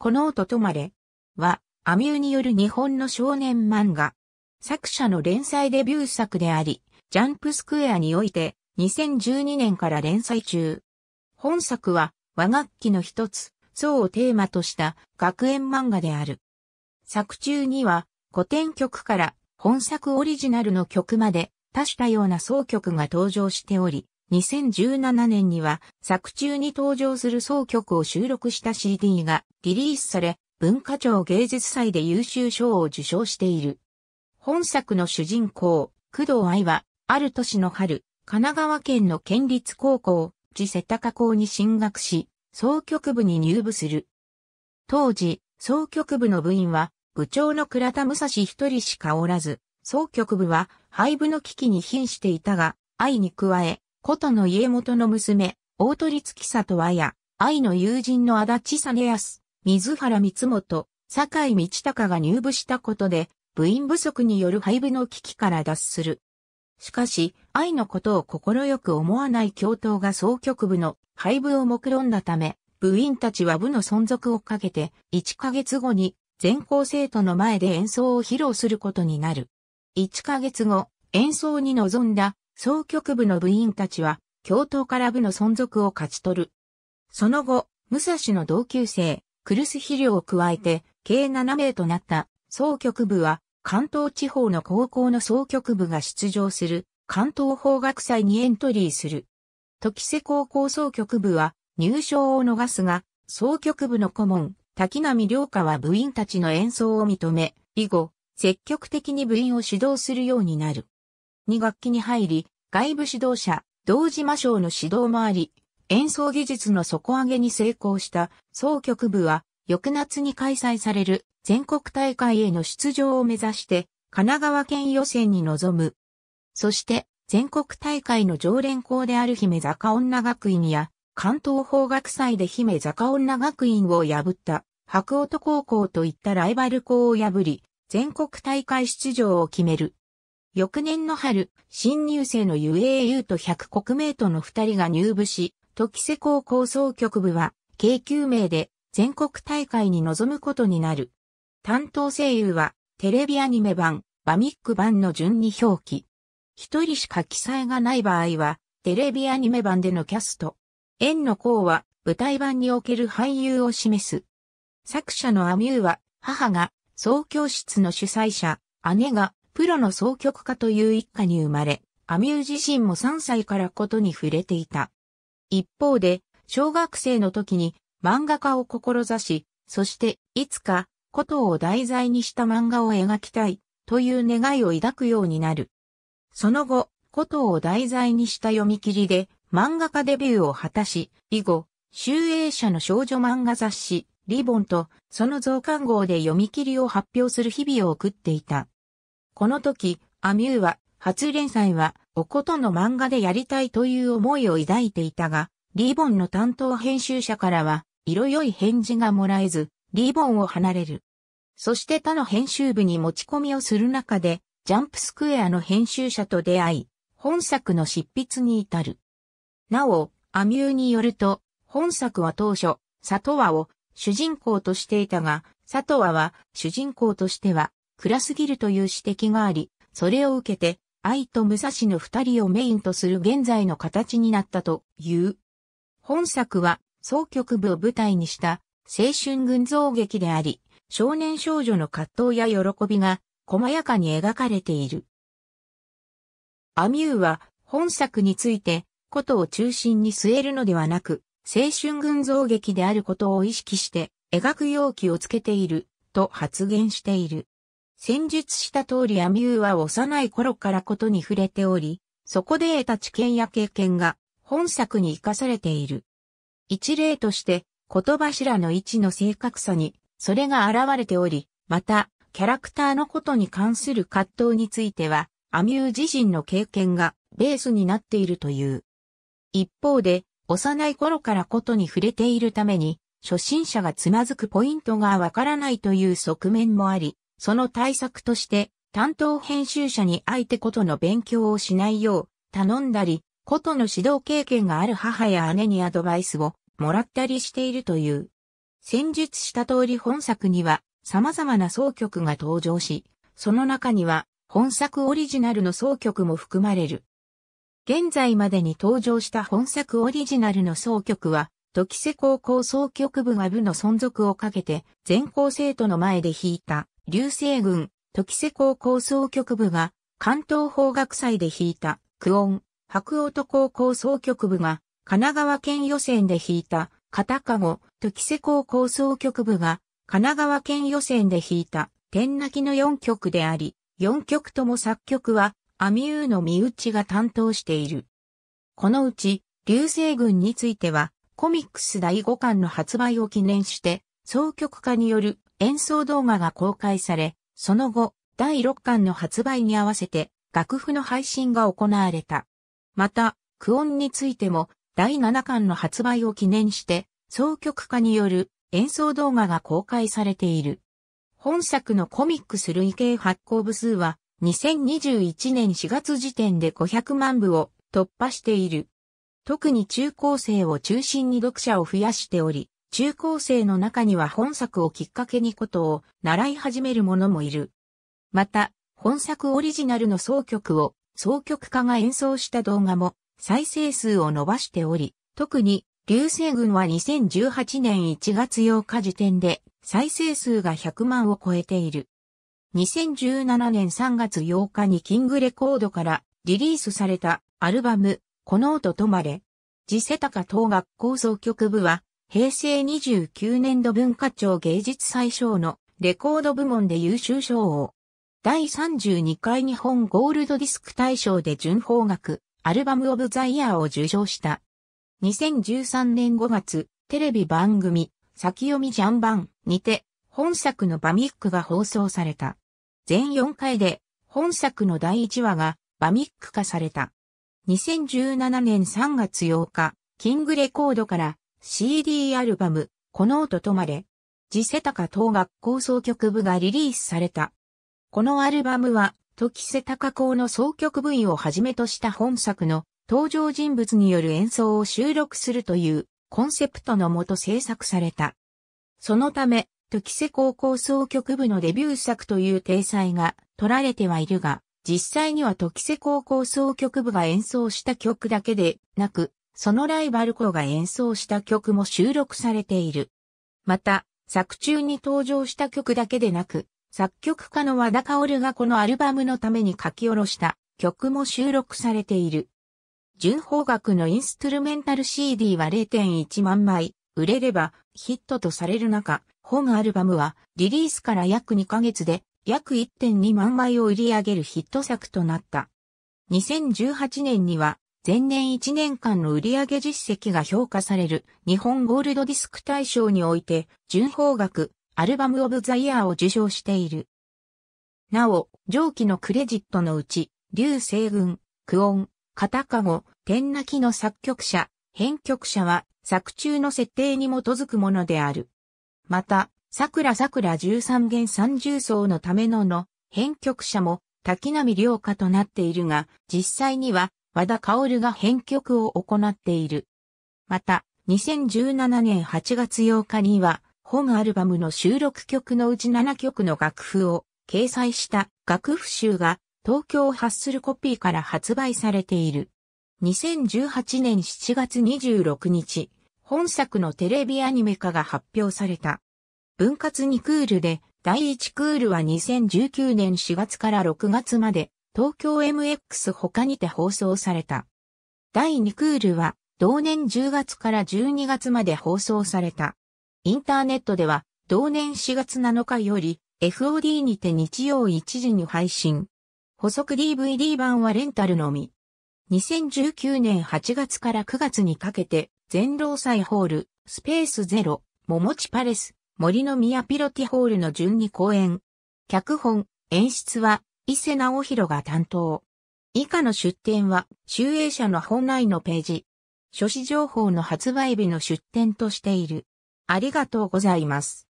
この音とまれは、アミューによる日本の少年漫画。作者の連載デビュー作であり、ジャンプスクエアにおいて2012年から連載中。本作は和楽器の一つ、層をテーマとした学園漫画である。作中には古典曲から本作オリジナルの曲まで多種多様な奏曲が登場しており、2017年には作中に登場する総曲を収録した CD がリリースされ、文化庁芸術祭で優秀賞を受賞している。本作の主人公、工藤愛は、ある年の春、神奈川県の県立高校、自世高校に進学し、総局部に入部する。当時、総局部の部員は、部長の倉田武蔵一人しかおらず、総局部は廃部の危機に瀕していたが、愛に加え、琴の家元の娘、大鳥月里和や、愛の友人の足立実康、水原光本、坂井道隆が入部したことで、部員不足による廃部の危機から脱する。しかし、愛のことを心よく思わない教頭が総局部の廃部を目論んだため、部員たちは部の存続をかけて、1ヶ月後に全校生徒の前で演奏を披露することになる。1ヶ月後、演奏に臨んだ総局部の部員たちは、教頭から部の存続を勝ち取る。その後、武蔵の同級生、クルス肥料を加えて、計7名となった総局部は、関東地方の高校の総局部が出場する関東法学祭にエントリーする。時瀬高校総局部は入賞を逃すが、総局部の顧問、滝波良家は部員たちの演奏を認め、以後、積極的に部員を指導するようになる。に楽器に入り、外部指導者、道島省の指導もあり、演奏技術の底上げに成功した総局部は、翌夏に開催される全国大会への出場を目指して、神奈川県予選に臨む。そして、全国大会の常連校である姫坂女学院や、関東法学祭で姫坂女学院を破った白音高校といったライバル校を破り、全国大会出場を決める。翌年の春、新入生の UAU と100国名との2人が入部し、時瀬高校総局部は、京9名で全国大会に臨むことになる。担当声優は、テレビアニメ版、バミック版の順に表記。一人しか記載がない場合は、テレビアニメ版でのキャスト。円の項は、舞台版における俳優を示す。作者のアミューは、母が、総教室の主催者、姉が、プロの奏曲家という一家に生まれ、アミュー自身も3歳からことに触れていた。一方で、小学生の時に漫画家を志し、そしていつかことを題材にした漫画を描きたいという願いを抱くようになる。その後、ことを題材にした読み切りで漫画家デビューを果たし、以後、集英社の少女漫画雑誌、リボンとその増刊号で読み切りを発表する日々を送っていた。この時、アミューは、初連載は、おことの漫画でやりたいという思いを抱いていたが、リーボンの担当編集者からは、色良い返事がもらえず、リーボンを離れる。そして他の編集部に持ち込みをする中で、ジャンプスクエアの編集者と出会い、本作の執筆に至る。なお、アミューによると、本作は当初、佐藤和を主人公としていたが、佐藤和は主人公としては暗すぎるという指摘があり、それを受けて、愛と武蔵の二人をメインとする現在の形になったという。本作は、総局部を舞台にした青春群像劇であり、少年少女の葛藤や喜びが細やかに描かれている。アミューは本作について、ことを中心に据えるのではなく、青春群像劇であることを意識して描く容器をつけていると発言している。戦術した通りアミューは幼い頃からことに触れており、そこで得た知見や経験が本作に活かされている。一例として言柱の位置の正確さにそれが現れており、またキャラクターのことに関する葛藤についてはアミュー自身の経験がベースになっているという。一方で幼い頃からことに触れているために初心者がつまずくポイントがわからないという側面もあり、その対策として担当編集者に相手ことの勉強をしないよう頼んだり、ことの指導経験がある母や姉にアドバイスをもらったりしているという。先述した通り本作には様々な総曲が登場し、その中には本作オリジナルの総曲も含まれる。現在までに登場した本作オリジナルの総曲は、時瀬高校総局部が部の存続をかけて全校生徒の前で弾いた流星群、時瀬高校総局部が、関東法学祭で弾いた、クオン、白男高校総局部が、神奈川県予選で弾いた、片籠、時瀬高校総局部が、神奈川県予選で弾いた、天泣きの4曲であり、4曲とも作曲は、アミューの身内が担当している。このうち、流星群については、コミックス第5巻の発売を記念して、総曲家による演奏動画が公開され、その後、第6巻の発売に合わせて、楽譜の配信が行われた。また、クオンについても、第7巻の発売を記念して、総曲家による演奏動画が公開されている。本作のコミックス累計発行部数は、2021年4月時点で500万部を突破している。特に中高生を中心に読者を増やしており、中高生の中には本作をきっかけにことを習い始める者もいる。また、本作オリジナルの総曲を総曲家が演奏した動画も再生数を伸ばしており、特に流星群は2018年1月8日時点で再生数が100万を超えている。2017年3月8日にキングレコードからリリースされたアルバム、この音とまれ。次世高等学校奏曲部は平成29年度文化庁芸術祭賞のレコード部門で優秀賞を、第32回日本ゴールドディスク大賞で準邦楽アルバムオブザイヤーを受賞した。2013年5月、テレビ番組、先読みジャンバンにて、本作のバミックが放送された。全4回で、本作の第1話がバミック化された。2017年3月8日、キングレコードから CD アルバム、この音とまれ、次世高等学校総局部がリリースされた。このアルバムは、時瀬高校の総局部員をはじめとした本作の登場人物による演奏を収録するというコンセプトのもと制作された。そのため、時瀬高校総局部のデビュー作という体裁が取られてはいるが、実際には時瀬高校総局部が演奏した曲だけでなく、そのライバル校が演奏した曲も収録されている。また、作中に登場した曲だけでなく、作曲家の和田織がこのアルバムのために書き下ろした曲も収録されている。純邦楽のインストゥルメンタル CD は0.1万枚、売れればヒットとされる中、本アルバムはリリースから約2ヶ月で約1.2万枚を売り上げるヒット作となった。2018年には前年1年間の売上実績が評価される日本ゴールドディスク大賞において、純邦楽、アルバムオブザイヤーを受賞している。なお、上記のクレジットのうち、流星群、クオン、カ籠、天泣きの作曲者、編曲者は作中の設定に基づくものである。また、桜桜十三弦三重奏のためのの、編曲者も滝波良化となっているが、実際には和田薫が編曲を行っている。また、2017年8月8日には、本アルバムの収録曲のうち7曲の楽譜を掲載した楽譜集が東京ハッスルコピーから発売されている。2018年7月26日、本作のテレビアニメ化が発表された。分割2クールで、第1クールは2019年4月から6月まで東京 MX 他にて放送された。第2クールは、同年10月から12月まで放送された。インターネットでは、同年4月7日より、FOD にて日曜1時に配信。補足 DVD 版はレンタルのみ。2019年8月から9月にかけて、全労祭ホール、スペースゼロ、桃地パレス、森の宮ピロティホールの順に公演。脚本、演出は、伊勢直弘が担当。以下の出典は、集英社の本来のページ。書誌情報の発売日の出典としている。ありがとうございます。